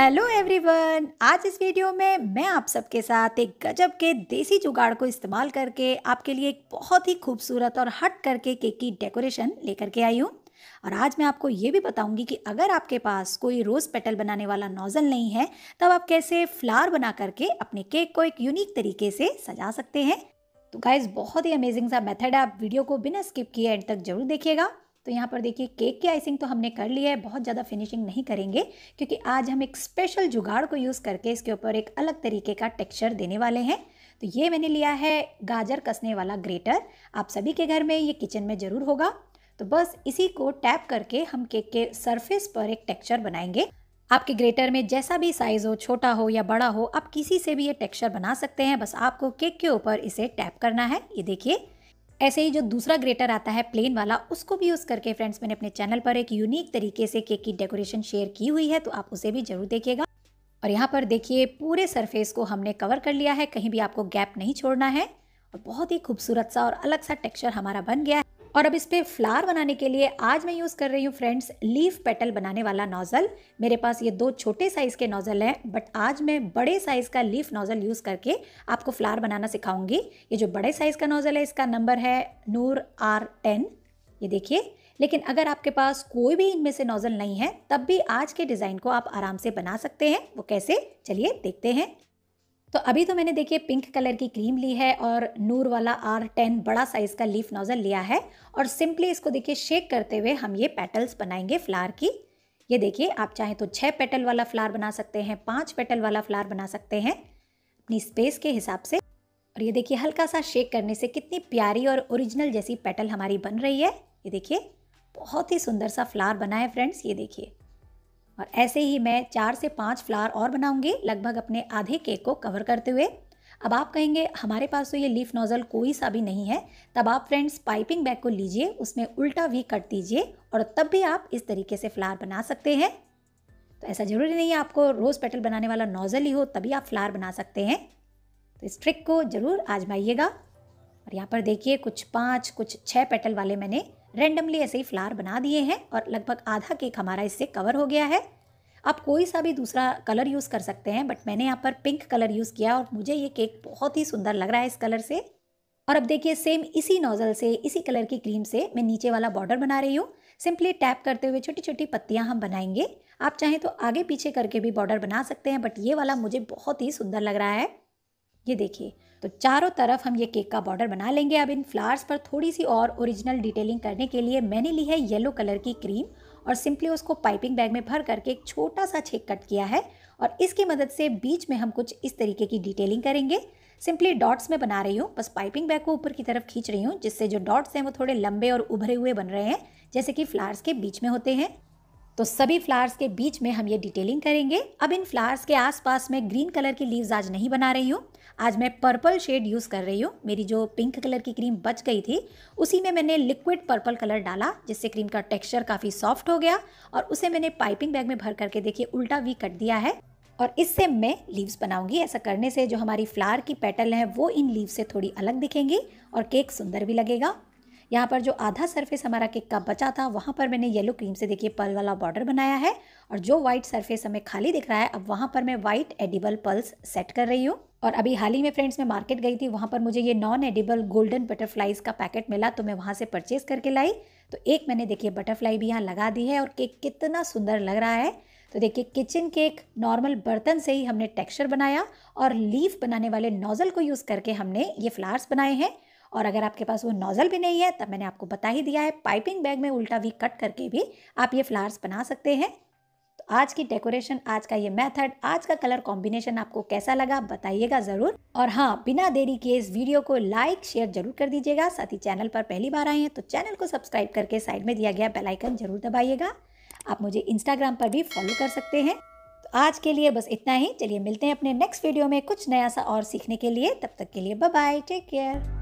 hello everyone आज इस video में मैं आप सबके साथ एक गजब के देसी जुगाड़ को इस्तेमाल करके आपके लिए एक बहुत ही खूबसूरत और हट करके केक की डेकोरेशन लेकर के आई हूँ और आज मैं आपको ये भी बताऊंगी कि अगर आपके पास कोई रोज़ पेटल बनाने वाला नोज़ल नहीं है तब आप कैसे फ्लावर बना करके अपने केक को एक यूनिक तरीके से सजा सकते हैं तो गाइज बहुत ही अमेजिंग सा मेथड है आप वीडियो को बिना स्किप किए एंड तक जरूर देखिएगा तो यहाँ पर देखिए केक की आइसिंग तो हमने कर लिया है बहुत ज़्यादा फिनिशिंग नहीं करेंगे क्योंकि आज हम एक स्पेशल जुगाड़ को यूज़ करके इसके ऊपर एक अलग तरीके का टेक्सचर देने वाले हैं तो ये मैंने लिया है गाजर कसने वाला ग्रेटर आप सभी के घर में ये किचन में ज़रूर होगा तो बस इसी को टैप करके हम केक के सरफेस पर एक टेक्स्चर बनाएंगे आपके ग्रेटर में जैसा भी साइज़ हो छोटा हो या बड़ा हो आप किसी से भी ये टेक्सचर बना सकते हैं बस आपको केक के ऊपर इसे टैप करना है ये देखिए ऐसे ही जो दूसरा ग्रेटर आता है प्लेन वाला उसको भी यूज़ करके फ्रेंड्स मैंने अपने चैनल पर एक यूनिक तरीके से केक की डेकोरेशन शेयर की हुई है तो आप उसे भी ज़रूर देखिएगा और यहाँ पर देखिए पूरे सरफेस को हमने कवर कर लिया है कहीं भी आपको गैप नहीं छोड़ना है और बहुत ही खूबसूरत सा और अलग सा टेक्स्चर हमारा बन गया है और अब इस पर फ्लावर बनाने के लिए आज मैं यूज़ कर रही हूँ फ्रेंड्स लीफ पेटल बनाने वाला नोज़ल मेरे पास ये दो छोटे साइज़ के नोज़ल हैं बट आज मैं बड़े साइज़ का लीफ नोज़ल यूज़ करके आपको फ्लावर बनाना सिखाऊंगी ये जो बड़े साइज़ का नोज़ल है इसका नंबर है नूर आर टेन ये देखिए लेकिन अगर आपके पास कोई भी इनमें से नोज़ल नहीं है तब भी आज के डिज़ाइन को आप आराम से बना सकते हैं वो कैसे चलिए देखते हैं तो अभी तो मैंने देखिए पिंक कलर की क्रीम ली है और नूर वाला आर टेन बड़ा साइज़ का लीफ नोज़ल लिया है और सिंपली इसको देखिए शेक करते हुए हम ये पेटल्स बनाएंगे फ्लावर की ये देखिए आप चाहें तो छः पेटल वाला फ्लावर बना सकते हैं पाँच पेटल वाला फ्लावर बना सकते हैं अपनी स्पेस के हिसाब से और ये देखिए हल्का सा शेक करने से कितनी प्यारी और ओरिजिनल जैसी पेटल हमारी बन रही है ये देखिए बहुत ही सुंदर सा फ्लावर बना है फ्रेंड्स ये देखिए और ऐसे ही मैं चार से पाँच फ्लावर और बनाऊंगी लगभग अपने आधे केक को कवर करते हुए अब आप कहेंगे हमारे पास तो ये लीफ नोज़ल कोई सा भी नहीं है तब आप फ्रेंड्स पाइपिंग बैग को लीजिए उसमें उल्टा भी कट दीजिए और तब भी आप इस तरीके से फ्लावर बना सकते हैं तो ऐसा ज़रूरी नहीं है आपको रोज़ पेटल बनाने वाला नोज़ल ही हो तभी आप फ्लावर बना सकते हैं तो इस ट्रिक को ज़रूर आजमाइएगा और यहाँ पर देखिए कुछ पाँच कुछ छः पेटल वाले मैंने रेंडमली ऐसे ही फ्लावर बना दिए हैं और लगभग आधा केक हमारा इससे कवर हो गया है आप कोई सा भी दूसरा कलर यूज़ कर सकते हैं बट मैंने यहाँ पर पिंक कलर यूज़ किया और मुझे ये केक बहुत ही सुंदर लग रहा है इस कलर से और अब देखिए सेम इसी नोज़ल से इसी कलर की क्रीम से मैं नीचे वाला बॉर्डर बना रही हूँ सिंपली टैप करते हुए छोटी छोटी पत्तियाँ हम बनाएंगे आप चाहें तो आगे पीछे करके भी बॉर्डर बना सकते हैं बट ये वाला मुझे बहुत ही सुंदर लग रहा है ये देखिए तो चारों तरफ हम ये केक का बॉर्डर बना लेंगे अब इन फ्लावर्स पर थोड़ी सी और ओरिजिनल डिटेलिंग करने के लिए मैंने ली है येलो कलर की क्रीम और सिंपली उसको पाइपिंग बैग में भर करके एक छोटा सा छेक कट किया है और इसकी मदद से बीच में हम कुछ इस तरीके की डिटेलिंग करेंगे सिंपली डॉट्स में बना रही हूँ बस पाइपिंग बैग को ऊपर की तरफ खींच रही हूँ जिससे जो डॉट्स हैं वो थोड़े लंबे और उभरे हुए बन रहे हैं जैसे कि फ्लावर्स के बीच में होते हैं तो सभी फ्लावर्स के बीच में हम ये डिटेलिंग करेंगे अब इन फ्लावर्स के आसपास मैं ग्रीन कलर की लीव्स आज नहीं बना रही हूँ आज मैं पर्पल शेड यूज़ कर रही हूँ मेरी जो पिंक कलर की क्रीम बच गई थी उसी में मैंने लिक्विड पर्पल कलर डाला जिससे क्रीम का टेक्स्चर काफ़ी सॉफ्ट हो गया और उसे मैंने पाइपिंग बैग में भर करके देखिए उल्टा वी कट दिया है और इससे मैं लीव्स बनाऊंगी ऐसा करने से जो हमारी फ्लावर की पेटल है वो इन लीव से थोड़ी अलग दिखेंगी और केक सुंदर भी लगेगा यहाँ पर जो आधा सरफेस हमारा केक का बचा था वहाँ पर मैंने येलो क्रीम से देखिए पर्ल वाला बॉर्डर बनाया है और जो व्हाइट सरफेस हमें खाली दिख रहा है अब वहाँ पर मैं वाइट एडिबल पर्ल्स सेट कर रही हूँ और अभी हाल ही में फ्रेंड्स मैं मार्केट गई थी वहाँ पर मुझे ये नॉन एडिबल गोल्डन बटरफ्लाइज का पैकेट मिला तो मैं वहाँ से परचेज करके लाई तो एक मैंने देखिए बटरफ्लाई भी यहाँ लगा दी है और केक कितना सुंदर लग रहा है तो देखिए किचन केक नॉर्मल बर्तन से ही हमने टेक्सचर बनाया और लीफ बनाने वाले नोज़ल को यूज़ करके हमने ये फ्लावर्स बनाए हैं और अगर आपके पास वो नोज़ल भी नहीं है तब मैंने आपको बता ही दिया है पाइपिंग बैग में उल्टा भी कट करके भी आप ये फ्लावर्स बना सकते हैं तो आज की डेकोरेशन आज का ये मेथड आज का कलर कॉम्बिनेशन आपको कैसा लगा बताइएगा ज़रूर और हाँ बिना देरी के इस वीडियो को लाइक शेयर जरूर कर दीजिएगा साथ ही चैनल पर पहली बार आए हैं तो चैनल को सब्सक्राइब करके साइड में दिया गया बेलाइकन जरूर दबाइएगा आप मुझे इंस्टाग्राम पर भी फॉलो कर सकते हैं तो आज के लिए बस इतना ही चलिए मिलते हैं अपने नेक्स्ट वीडियो में कुछ नया सा और सीखने के लिए तब तक के लिए बाय टेक केयर